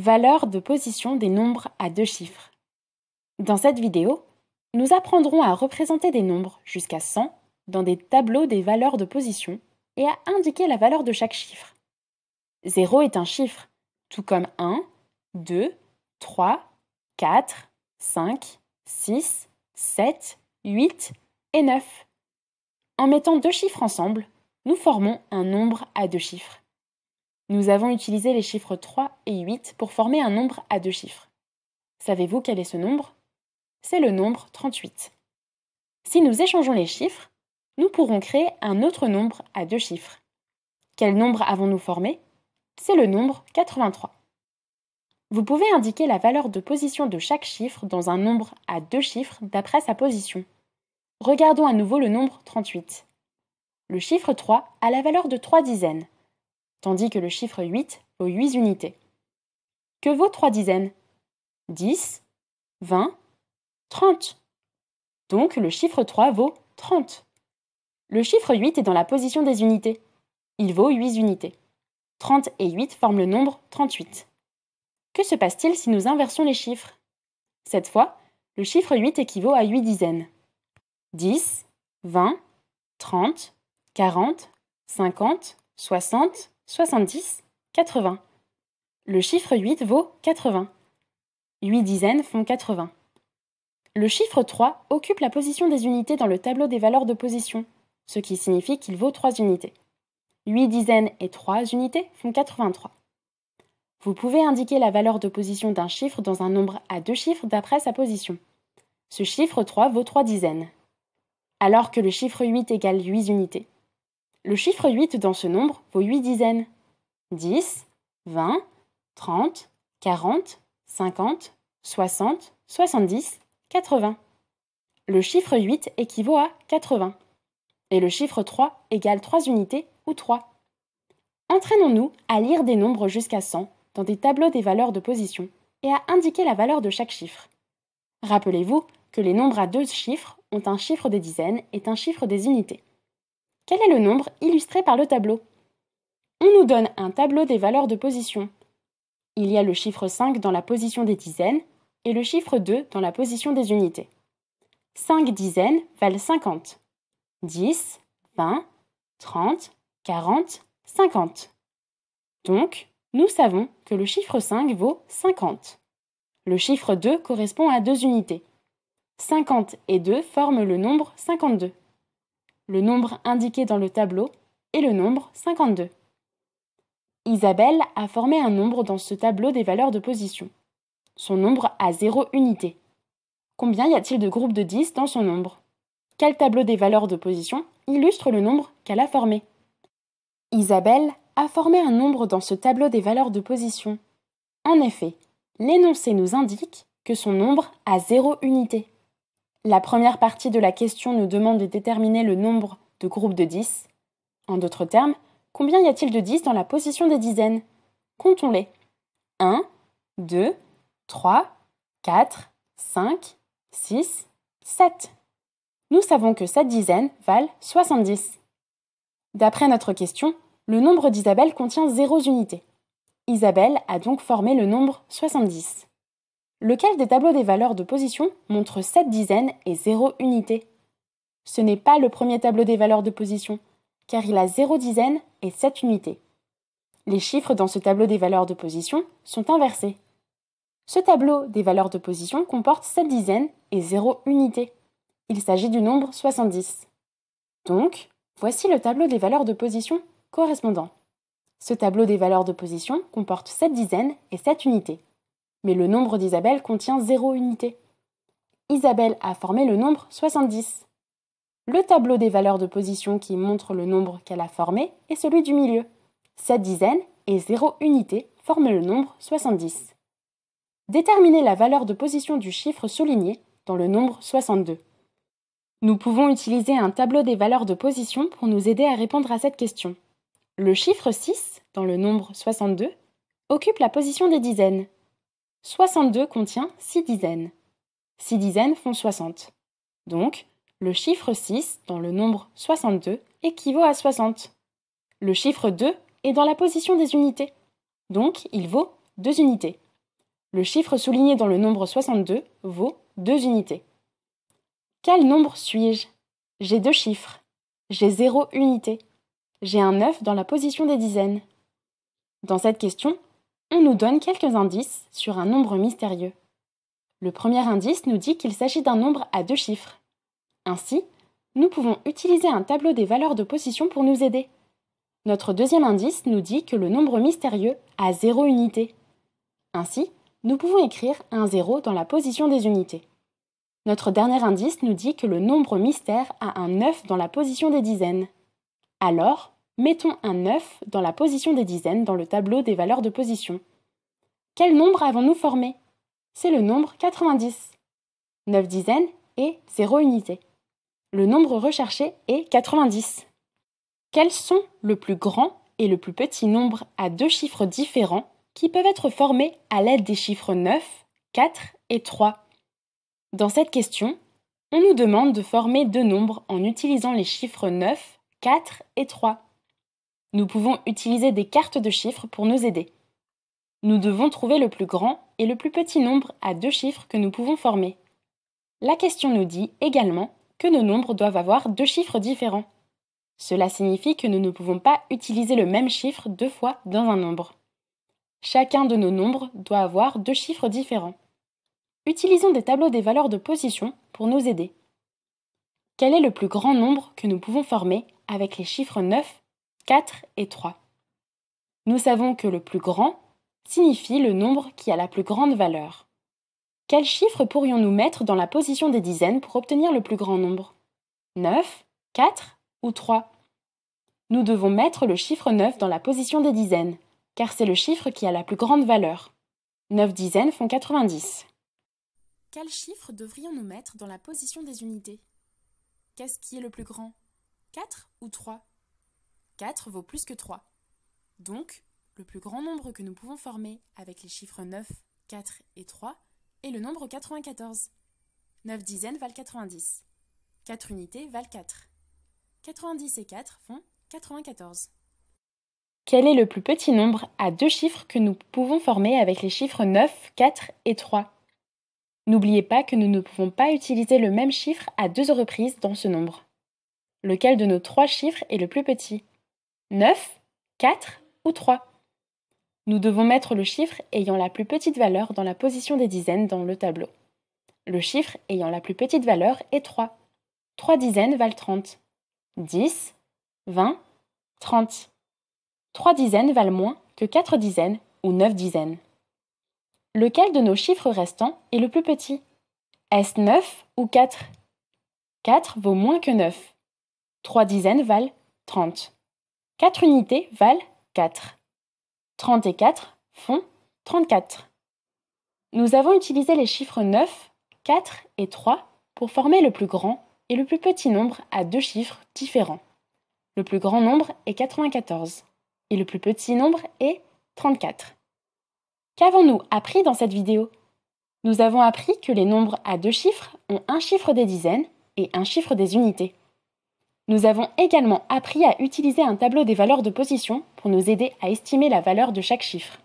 Valeurs de position des nombres à deux chiffres. Dans cette vidéo, nous apprendrons à représenter des nombres jusqu'à 100 dans des tableaux des valeurs de position et à indiquer la valeur de chaque chiffre. 0 est un chiffre, tout comme 1, 2, 3, 4, 5, 6, 7, 8 et 9. En mettant deux chiffres ensemble, nous formons un nombre à deux chiffres. Nous avons utilisé les chiffres 3 et 8 pour former un nombre à deux chiffres. Savez-vous quel est ce nombre C'est le nombre 38. Si nous échangeons les chiffres, nous pourrons créer un autre nombre à deux chiffres. Quel nombre avons-nous formé C'est le nombre 83. Vous pouvez indiquer la valeur de position de chaque chiffre dans un nombre à deux chiffres d'après sa position. Regardons à nouveau le nombre 38. Le chiffre 3 a la valeur de 3 dizaines tandis que le chiffre 8 vaut 8 unités. Que vaut 3 dizaines 10, 20, 30. Donc le chiffre 3 vaut 30. Le chiffre 8 est dans la position des unités. Il vaut 8 unités. 30 et 8 forment le nombre 38. Que se passe-t-il si nous inversons les chiffres Cette fois, le chiffre 8 équivaut à 8 dizaines. 10, 20, 30, 40, 50, 60, 70, 80. Le chiffre 8 vaut 80. 8 dizaines font 80. Le chiffre 3 occupe la position des unités dans le tableau des valeurs de position, ce qui signifie qu'il vaut 3 unités. 8 dizaines et 3 unités font 83. Vous pouvez indiquer la valeur de position d'un chiffre dans un nombre à deux chiffres d'après sa position. Ce chiffre 3 vaut 3 dizaines, alors que le chiffre 8 égale 8 unités. Le chiffre 8 dans ce nombre vaut 8 dizaines. 10, 20, 30, 40, 50, 60, 70, 80. Le chiffre 8 équivaut à 80. Et le chiffre 3 égale 3 unités ou 3. Entraînons-nous à lire des nombres jusqu'à 100 dans des tableaux des valeurs de position et à indiquer la valeur de chaque chiffre. Rappelez-vous que les nombres à deux chiffres ont un chiffre des dizaines et un chiffre des unités. Quel est le nombre illustré par le tableau On nous donne un tableau des valeurs de position. Il y a le chiffre 5 dans la position des dizaines et le chiffre 2 dans la position des unités. 5 dizaines valent 50. 10, 20, 30, 40, 50. Donc, nous savons que le chiffre 5 vaut 50. Le chiffre 2 correspond à 2 unités. 50 et 2 forment le nombre 52 le nombre indiqué dans le tableau, est le nombre 52. Isabelle a formé un nombre dans ce tableau des valeurs de position. Son nombre a 0 unité. Combien y a-t-il de groupes de 10 dans son nombre Quel tableau des valeurs de position illustre le nombre qu'elle a formé Isabelle a formé un nombre dans ce tableau des valeurs de position. En effet, l'énoncé nous indique que son nombre a 0 unité. La première partie de la question nous demande de déterminer le nombre de groupes de 10. En d'autres termes, combien y a-t-il de 10 dans la position des dizaines Comptons-les. 1, 2, 3, 4, 5, 6, 7. Nous savons que 7 dizaines valent 70. D'après notre question, le nombre d'Isabelle contient 0 unités. Isabelle a donc formé le nombre 70 lequel des tableaux des valeurs de position montre 7 dizaines et 0 unités Ce n'est pas le premier tableau des valeurs de position, car il a 0 dizaines et 7 unités. Les chiffres dans ce tableau des valeurs de position sont inversés. Ce tableau des valeurs de position comporte 7 dizaines et 0 unités. Il s'agit du nombre 70. Donc, voici le tableau des valeurs de position correspondant. Ce tableau des valeurs de position comporte 7 dizaines et 7 unités mais le nombre d'Isabelle contient 0 unité. Isabelle a formé le nombre 70. Le tableau des valeurs de position qui montre le nombre qu'elle a formé est celui du milieu. Cette dizaine et 0 unités forment le nombre 70. Déterminez la valeur de position du chiffre souligné dans le nombre 62. Nous pouvons utiliser un tableau des valeurs de position pour nous aider à répondre à cette question. Le chiffre 6, dans le nombre 62, occupe la position des dizaines. 62 contient 6 dizaines. 6 dizaines font 60. Donc, le chiffre 6 dans le nombre 62 équivaut à 60. Le chiffre 2 est dans la position des unités. Donc, il vaut 2 unités. Le chiffre souligné dans le nombre 62 vaut 2 unités. Quel nombre suis-je J'ai deux chiffres. J'ai 0 unités. J'ai un 9 dans la position des dizaines. Dans cette question, on nous donne quelques indices sur un nombre mystérieux. Le premier indice nous dit qu'il s'agit d'un nombre à deux chiffres. Ainsi, nous pouvons utiliser un tableau des valeurs de position pour nous aider. Notre deuxième indice nous dit que le nombre mystérieux a zéro unité. Ainsi, nous pouvons écrire un zéro dans la position des unités. Notre dernier indice nous dit que le nombre mystère a un 9 dans la position des dizaines. Alors, mettons un 9 dans la position des dizaines dans le tableau des valeurs de position. Quel nombre avons-nous formé C'est le nombre 90. 9 dizaines et 0 unités. Le nombre recherché est 90. Quels sont le plus grand et le plus petit nombre à deux chiffres différents qui peuvent être formés à l'aide des chiffres 9, 4 et 3 Dans cette question, on nous demande de former deux nombres en utilisant les chiffres 9, 4 et 3. Nous pouvons utiliser des cartes de chiffres pour nous aider. Nous devons trouver le plus grand et le plus petit nombre à deux chiffres que nous pouvons former. La question nous dit également que nos nombres doivent avoir deux chiffres différents. Cela signifie que nous ne pouvons pas utiliser le même chiffre deux fois dans un nombre. Chacun de nos nombres doit avoir deux chiffres différents. Utilisons des tableaux des valeurs de position pour nous aider. Quel est le plus grand nombre que nous pouvons former avec les chiffres 9 4 et 3. Nous savons que le plus grand signifie le nombre qui a la plus grande valeur. Quel chiffre pourrions-nous mettre dans la position des dizaines pour obtenir le plus grand nombre 9, 4 ou 3 Nous devons mettre le chiffre 9 dans la position des dizaines, car c'est le chiffre qui a la plus grande valeur. 9 dizaines font 90. Quel chiffre devrions-nous mettre dans la position des unités Qu'est-ce qui est le plus grand 4 ou 3 4 vaut plus que 3. Donc, le plus grand nombre que nous pouvons former avec les chiffres 9, 4 et 3 est le nombre 94. 9 dizaines valent 90. 4 unités valent 4. 90 et 4 font 94. Quel est le plus petit nombre à deux chiffres que nous pouvons former avec les chiffres 9, 4 et 3 N'oubliez pas que nous ne pouvons pas utiliser le même chiffre à deux reprises dans ce nombre. Lequel de nos trois chiffres est le plus petit 9, 4 ou 3 Nous devons mettre le chiffre ayant la plus petite valeur dans la position des dizaines dans le tableau. Le chiffre ayant la plus petite valeur est 3. 3 dizaines valent 30. 10, 20, 30. 3 dizaines valent moins que 4 dizaines ou 9 dizaines. Lequel de nos chiffres restants est le plus petit Est-ce 9 ou 4 4 vaut moins que 9. 3 dizaines valent 30. 4 unités valent 4. 34 et font 34. Nous avons utilisé les chiffres 9, 4 et 3 pour former le plus grand et le plus petit nombre à deux chiffres différents. Le plus grand nombre est 94 et le plus petit nombre est 34. Qu'avons-nous appris dans cette vidéo Nous avons appris que les nombres à deux chiffres ont un chiffre des dizaines et un chiffre des unités. Nous avons également appris à utiliser un tableau des valeurs de position pour nous aider à estimer la valeur de chaque chiffre.